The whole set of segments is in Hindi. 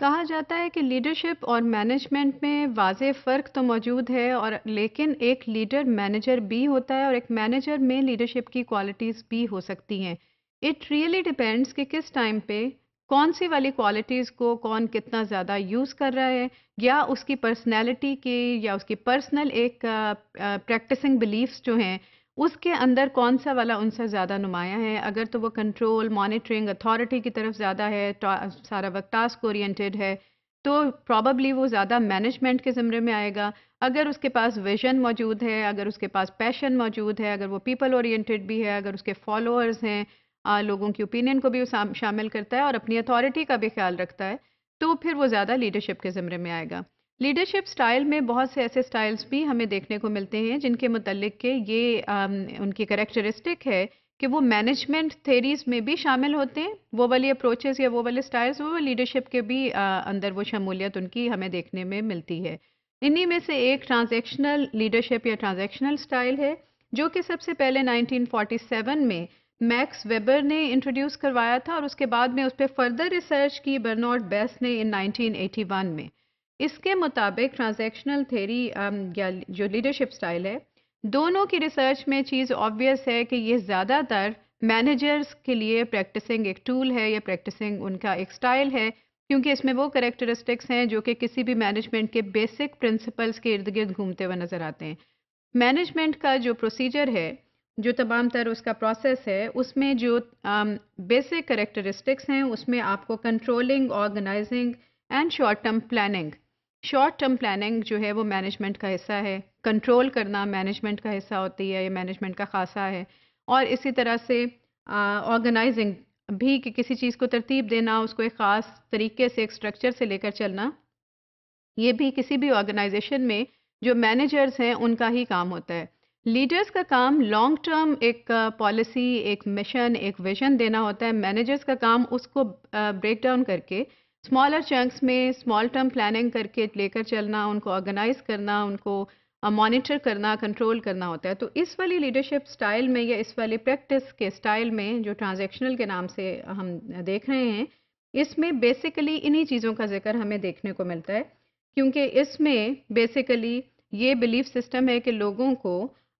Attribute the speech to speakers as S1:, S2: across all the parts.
S1: कहा जाता है कि लीडरशिप और मैनेजमेंट में वाज फ़र्क तो मौजूद है और लेकिन एक लीडर मैनेजर भी होता है और एक मैनेजर में लीडरशिप की क्वालिटीज़ भी हो सकती हैं इट रियली डिपेंड्स कि किस टाइम पे कौन सी वाली क्वालिटीज़ को कौन कितना ज़्यादा यूज़ कर रहा है या उसकी पर्सनैलिटी की या उसकी पर्सनल एक प्रैक्टिसिंग बिलीव्स जो हैं उसके अंदर कौन सा वाला उनसा ज़्यादा नुमाया है अगर तो वो कंट्रोल मॉनिटरिंग अथॉरिटी की तरफ ज़्यादा है सारा वक्त टास्क ओरिएंटेड है तो प्रॉबली वो ज़्यादा मैनेजमेंट के ज़मरे में आएगा अगर उसके पास विजन मौजूद है अगर उसके पास पैशन मौजूद है अगर वो पीपल ओरिएंटेड भी है अगर उसके फॉलोअर्स हैं लोगों की ओपिनियन को भी शामिल करता है और अपनी अथॉरिटी का भी ख्याल रखता है तो फिर वो ज़्यादा लीडरशिप के ज़मरे में आएगा लीडरशिप स्टाइल में बहुत से ऐसे स्टाइल्स भी हमें देखने को मिलते हैं जिनके मतलब के ये उनकी करेक्टरिस्टिक है कि वो मैनेजमेंट थेरीज में भी शामिल होते हैं वो वाली अप्रोचेस या वो वाले स्टाइल्स वो लीडरशिप के भी अंदर वो शमूलियत उनकी हमें देखने में मिलती है इन्हीं में से एक ट्रांज़ेक्शनल लीडरशिप या ट्रांज़ेक्शनल स्टाइल है जो कि सबसे पहले 1947 में मैक्स वेबर ने इंट्रोड्यूस करवाया था और उसके बाद में उस पर फर्दर रिसर्च की बर्नॉर्ड बेस ने इन 1981 में इसके मुताबिक ट्रांजेक्शनल थेरी um, या जो लीडरशिप स्टाइल है दोनों की रिसर्च में चीज़ ऑब्वियस है कि ये ज़्यादातर मैनेजर्स के लिए प्रैक्टिसिंग एक टूल है या प्रैक्टिसिंग उनका एक स्टाइल है क्योंकि इसमें वो करेक्टरिस्टिक्स हैं जो कि किसी भी मैनेजमेंट के बेसिक प्रिंसिपल्स के इर्द गिर्द घूमते हुए नज़र आते हैं मैनेजमेंट का जो प्रोसीजर है जो तमाम तर उसका प्रोसेस है उसमें जो बेसिक um, करेक्टरिस्टिक्स हैं उसमें आपको controlling organising and short term planning short term planning जो है वो मैनेजमेंट का हिस्सा है कंट्रोल करना मैनेजमेंट का हिस्सा होती है ये मैनेजमेंट का खासा है और इसी तरह से ऑर्गेनाइजिंग भी कि किसी चीज़ को तरतीब देना उसको एक ख़ास तरीके से एक स्ट्रक्चर से लेकर चलना ये भी किसी भी ऑर्गेनाइजेशन में जो मैनेजर्स हैं उनका ही काम होता है लीडर्स का काम लॉन्ग टर्म एक पॉलिसी एक मिशन एक विजन देना होता है मैनेजर्स का काम उसको ब्रेक डाउन करके स्मॉलर चंक्स में स्मॉल टर्म प्लानिंग करके लेकर चलना उनको ऑर्गेनाइज करना उनको मॉनिटर uh, करना कंट्रोल करना होता है तो इस वाली लीडरशिप स्टाइल में या इस वाली प्रैक्टिस के स्टाइल में जो ट्रांजेक्शनल के नाम से हम देख रहे हैं इसमें बेसिकली इन्हीं चीज़ों का जिक्र हमें देखने को मिलता है क्योंकि इसमें बेसिकली ये बिलीफ सिस्टम है कि लोगों को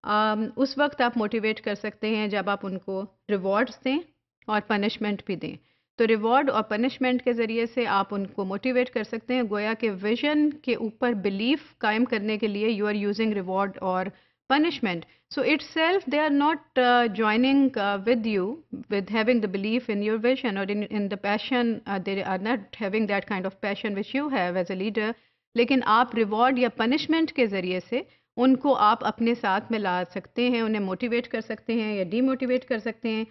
S1: आ, उस वक्त आप मोटिवेट कर सकते हैं जब आप उनको रिवॉर्ड्स दें और पनिशमेंट भी दें तो रिवॉर्ड और पनिशमेंट के ज़रिए से आप उनको मोटिवेट कर सकते हैं गोया के विजन के ऊपर बिलीफ कायम करने के लिए यू आर यूजिंग रिवॉर्ड और punishment so it's self they are not joining with you with having the belief in your vision और in in the passion there are not having that kind of passion which you have as a leader लेकिन आप रिवॉर्ड या पनिशमेंट के ज़रिए से उनको आप अपने साथ में ला सकते हैं उन्हें मोटिवेट कर सकते हैं या डीमोटिवेट कर सकते हैं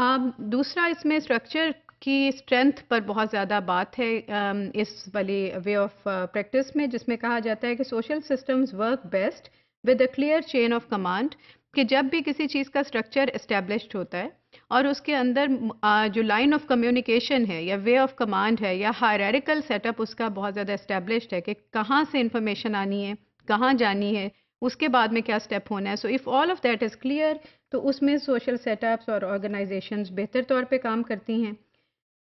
S1: Um, दूसरा इसमें स्ट्रक्चर की स्ट्रेंथ पर बहुत ज़्यादा बात है um, इस वाली वे ऑफ प्रैक्टिस में जिसमें कहा जाता है कि social systems work best with a clear chain of command कि जब भी किसी चीज़ का स्ट्रक्चर इस्टेब्लिश होता है और उसके अंदर uh, जो लाइन ऑफ कम्युनिकेशन है या वे ऑफ कमांड है या हायरिकल सेटअप उसका बहुत ज़्यादा इस्टेब्लिश है कि कहाँ से इंफॉर्मेशन आनी है कहाँ जानी है उसके बाद में क्या स्टेप होना है so if all of that is clear तो उसमें सोशल सेटअप्स और ऑर्गेनाइजेशंस बेहतर तौर पे काम करती हैं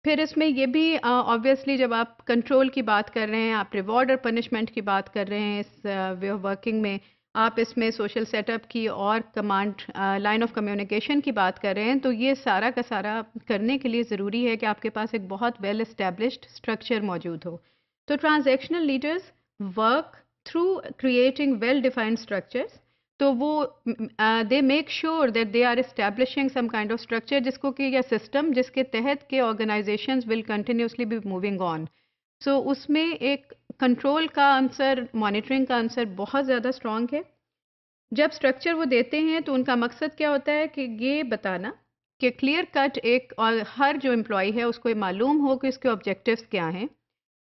S1: फिर इसमें ये भी ऑब्वियसली जब आप कंट्रोल की बात कर रहे हैं आप रिवॉर्ड और पनिशमेंट की बात कर रहे हैं इस वे ऑफ वर्किंग में आप इसमें सोशल सेटअप की और कमांड लाइन ऑफ कम्युनिकेशन की बात कर रहे हैं तो ये सारा का सारा करने के लिए ज़रूरी है कि आपके पास एक बहुत वेल इस्टेब्लिश्ड स्ट्रक्चर मौजूद हो तो transactional leaders work through creating well defined structures तो वो they make sure that they are establishing some kind of structure जिसको कि या सिस्टम जिसके तहत के organisation will continuously be moving on so उसमें एक कंट्रोल का आंसर मॉनिटरिंग का आंसर बहुत ज़्यादा स्ट्रॉन्ग है जब स्ट्रक्चर वो देते हैं तो उनका मकसद क्या होता है कि ये बताना कि क्लियर कट एक और हर जो एम्प्लॉय है उसको मालूम हो कि उसके ऑब्जेक्टिव्स क्या हैं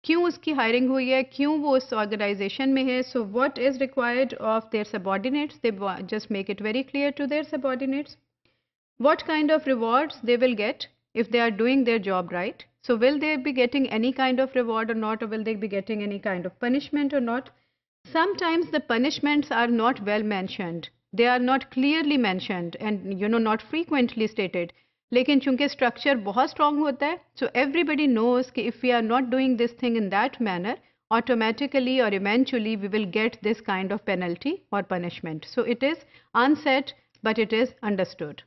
S1: क्यों उसकी हायरिंग हुई है क्यों वो उस ऑर्गेनाइजेशन में है so what is required of their subordinates they just make it very clear to their subordinates what kind of rewards they will get if they are doing their job right so will there be getting any kind of reward or not will there be getting any kind of punishment or not sometimes the punishments are not well mentioned they are not clearly mentioned and you no not frequently stated लेकिन चूंकि स्ट्रक्चर बहुत स्ट्रांग होता है सो एवरीबडी नोज कि if you are not doing this thing in that manner automatically और eventually we will get this kind of penalty और punishment so it is unsaid but it is understood